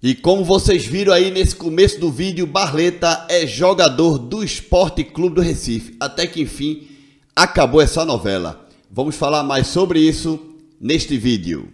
E como vocês viram aí nesse começo do vídeo, Barleta é jogador do Esporte Clube do Recife. Até que enfim acabou essa novela. Vamos falar mais sobre isso neste vídeo.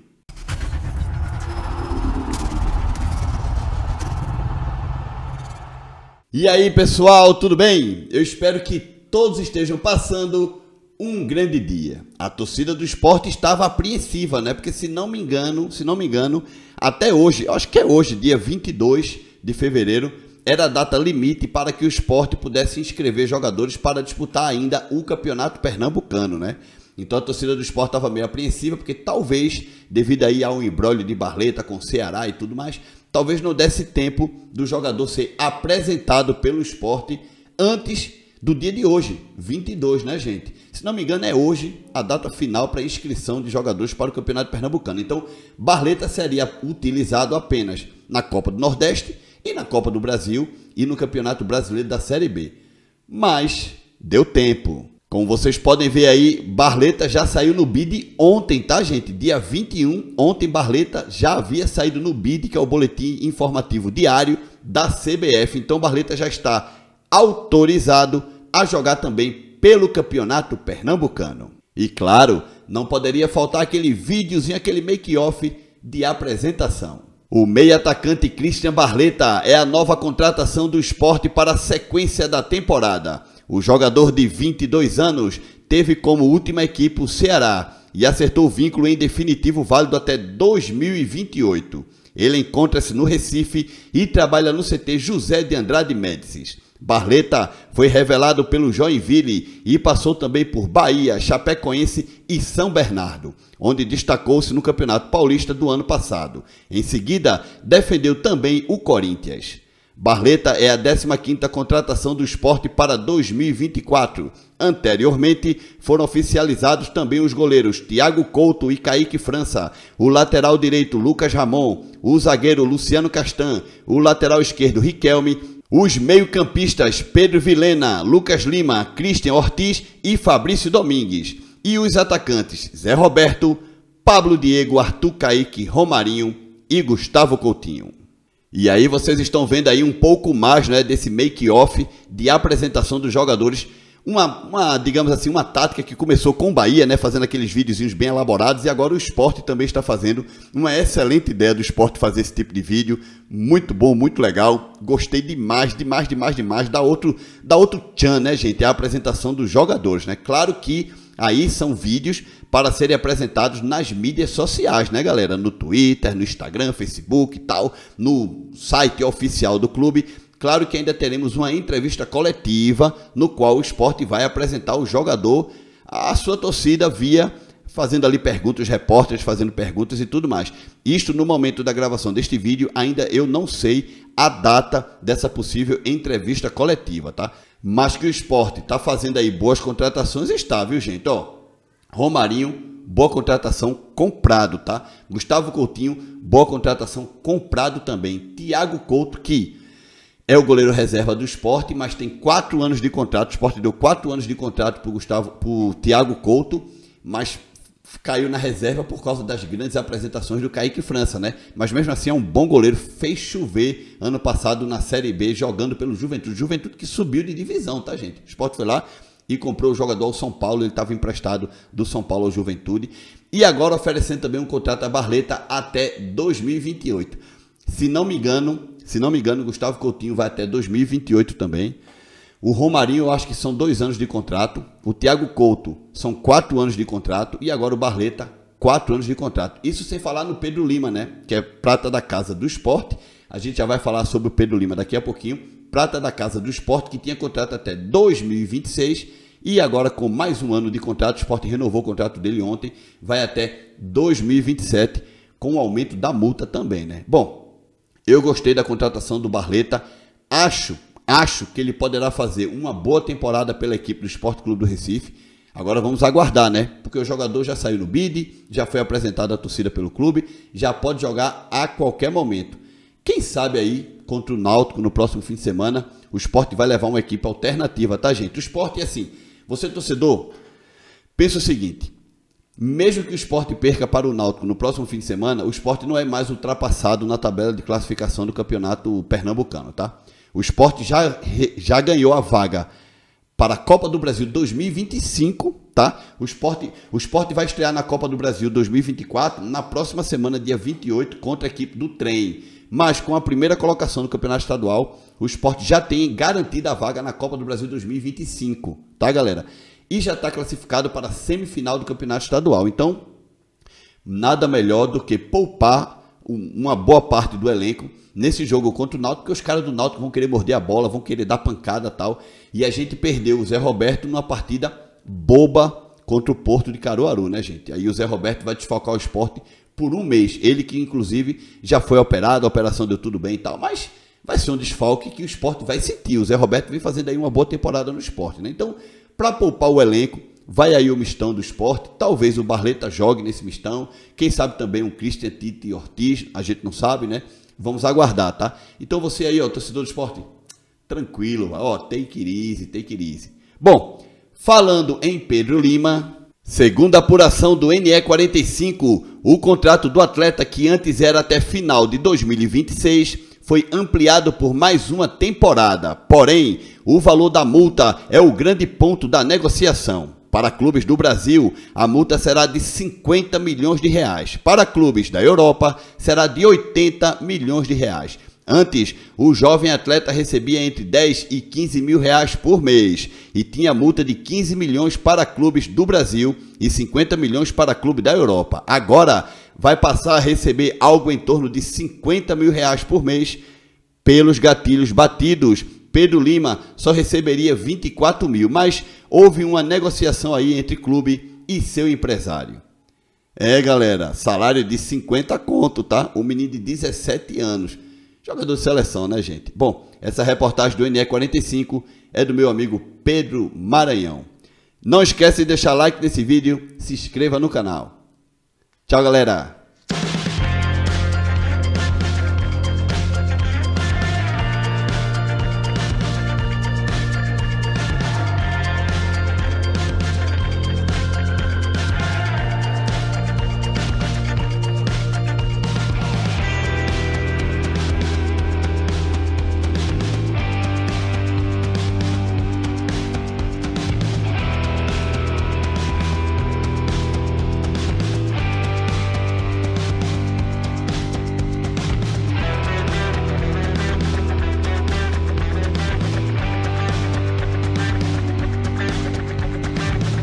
E aí pessoal, tudo bem? Eu espero que todos estejam passando um grande dia. A torcida do esporte estava apreensiva, né? Porque se não me engano, se não me engano, até hoje, acho que é hoje, dia 22 de fevereiro, era a data limite para que o esporte pudesse inscrever jogadores para disputar ainda o Campeonato Pernambucano, né? Então a torcida do esporte estava meio apreensiva, porque talvez, devido aí um embrólio de Barleta com Ceará e tudo mais, talvez não desse tempo do jogador ser apresentado pelo esporte antes do dia de hoje, 22, né, gente? se não me engano, é hoje a data final para inscrição de jogadores para o Campeonato Pernambucano. Então, Barleta seria utilizado apenas na Copa do Nordeste e na Copa do Brasil e no Campeonato Brasileiro da Série B. Mas deu tempo. Como vocês podem ver aí, Barleta já saiu no bid ontem, tá, gente? Dia 21, ontem Barleta já havia saído no bid, que é o boletim informativo diário da CBF. Então Barleta já está autorizado a jogar também pelo Campeonato Pernambucano. E claro, não poderia faltar aquele videozinho, aquele make-off de apresentação. O meia-atacante Christian Barleta é a nova contratação do esporte para a sequência da temporada. O jogador de 22 anos teve como última equipe o Ceará e acertou o vínculo em definitivo válido até 2028. Ele encontra-se no Recife e trabalha no CT José de Andrade Médicis. Barleta foi revelado pelo Joinville e passou também por Bahia, Chapecoense e São Bernardo, onde destacou-se no Campeonato Paulista do ano passado. Em seguida, defendeu também o Corinthians. Barleta é a 15ª contratação do esporte para 2024. Anteriormente, foram oficializados também os goleiros Thiago Couto e Kaique França, o lateral direito Lucas Ramon, o zagueiro Luciano Castan, o lateral esquerdo Riquelme os meio-campistas Pedro Vilena, Lucas Lima, Christian Ortiz e Fabrício Domingues. E os atacantes Zé Roberto, Pablo Diego, Arthur Caíque, Romarinho e Gustavo Coutinho. E aí vocês estão vendo aí um pouco mais né, desse make-off de apresentação dos jogadores uma, uma, digamos assim, uma tática que começou com o Bahia, né, fazendo aqueles videozinhos bem elaborados, e agora o esporte também está fazendo. Uma excelente ideia do esporte fazer esse tipo de vídeo, muito bom, muito legal. Gostei demais, demais, demais, demais. Dá outro, dá outro tchan, né, gente? É a apresentação dos jogadores, né? Claro que aí são vídeos para serem apresentados nas mídias sociais, né, galera? No Twitter, no Instagram, Facebook e tal, no site oficial do clube. Claro que ainda teremos uma entrevista coletiva no qual o esporte vai apresentar o jogador à sua torcida via fazendo ali perguntas, repórteres fazendo perguntas e tudo mais. Isto no momento da gravação deste vídeo, ainda eu não sei a data dessa possível entrevista coletiva, tá? Mas que o esporte está fazendo aí boas contratações, está, viu, gente? Ó, Romarinho, boa contratação comprado, tá? Gustavo Coutinho, boa contratação comprado também. Thiago Couto, que é o goleiro reserva do esporte, mas tem quatro anos de contrato. O esporte deu quatro anos de contrato para o Thiago Couto, mas caiu na reserva por causa das grandes apresentações do Kaique França, né? Mas mesmo assim é um bom goleiro, fez chover ano passado na Série B, jogando pelo Juventude. Juventude que subiu de divisão, tá, gente? O esporte foi lá e comprou o jogador ao São Paulo, ele estava emprestado do São Paulo ao Juventude. E agora oferecendo também um contrato a Barleta até 2028. Se não me engano, se não me engano, Gustavo Coutinho vai até 2028 também. O Romarinho, eu acho que são dois anos de contrato. O Thiago Couto, são quatro anos de contrato. E agora o Barleta, quatro anos de contrato. Isso sem falar no Pedro Lima, né? Que é prata da casa do esporte. A gente já vai falar sobre o Pedro Lima daqui a pouquinho. Prata da casa do esporte, que tinha contrato até 2026. E agora, com mais um ano de contrato, o esporte renovou o contrato dele ontem. Vai até 2027, com o aumento da multa também, né? Bom, eu gostei da contratação do Barleta. Acho, acho que ele poderá fazer uma boa temporada pela equipe do Esporte Clube do Recife. Agora vamos aguardar, né? Porque o jogador já saiu no bid, já foi apresentado à torcida pelo clube, já pode jogar a qualquer momento. Quem sabe aí contra o Náutico no próximo fim de semana, o esporte vai levar uma equipe alternativa, tá, gente? O esporte é assim: você, torcedor, pensa o seguinte: mesmo que o esporte perca para o Náutico no próximo fim de semana, o esporte não é mais ultrapassado na tabela de classificação do campeonato pernambucano, tá? O esporte já, já ganhou a vaga para a Copa do Brasil 2025, tá? O esporte, o esporte vai estrear na Copa do Brasil 2024 na próxima semana, dia 28, contra a equipe do trem. Mas com a primeira colocação no campeonato estadual, o esporte já tem garantida a vaga na Copa do Brasil 2025, tá, galera? e já está classificado para a semifinal do campeonato estadual. Então, nada melhor do que poupar uma boa parte do elenco nesse jogo contra o Náutico, porque os caras do Náutico vão querer morder a bola, vão querer dar pancada tal. E a gente perdeu o Zé Roberto numa partida boba contra o Porto de Caruaru, né, gente? Aí o Zé Roberto vai desfocar o esporte por um mês. Ele que, inclusive, já foi operado, a operação deu tudo bem e tal, mas vai ser um desfalque que o esporte vai sentir. O Zé Roberto vem fazendo aí uma boa temporada no esporte, né? Então, para poupar o elenco, vai aí o mistão do esporte. Talvez o Barleta jogue nesse mistão. Quem sabe também o Christian Tite Ortiz, a gente não sabe, né? Vamos aguardar, tá? Então você aí, ó, torcedor do esporte, tranquilo, ó, take it easy, take it easy. Bom, falando em Pedro Lima, Segundo a apuração do NE45, o contrato do atleta que antes era até final de 2026 foi ampliado por mais uma temporada. Porém, o valor da multa é o grande ponto da negociação. Para clubes do Brasil, a multa será de 50 milhões de reais. Para clubes da Europa, será de 80 milhões de reais. Antes, o jovem atleta recebia entre 10 e 15 mil reais por mês e tinha multa de 15 milhões para clubes do Brasil e 50 milhões para clube da Europa. Agora, vai passar a receber algo em torno de 50 mil reais por mês pelos gatilhos batidos. Pedro Lima só receberia 24 mil, mas houve uma negociação aí entre clube e seu empresário. É, galera, salário de 50 conto, tá? Um menino de 17 anos. Jogador de seleção, né, gente? Bom, essa reportagem do NE45 é do meu amigo Pedro Maranhão. Não esquece de deixar like nesse vídeo, se inscreva no canal. Tchau, galera.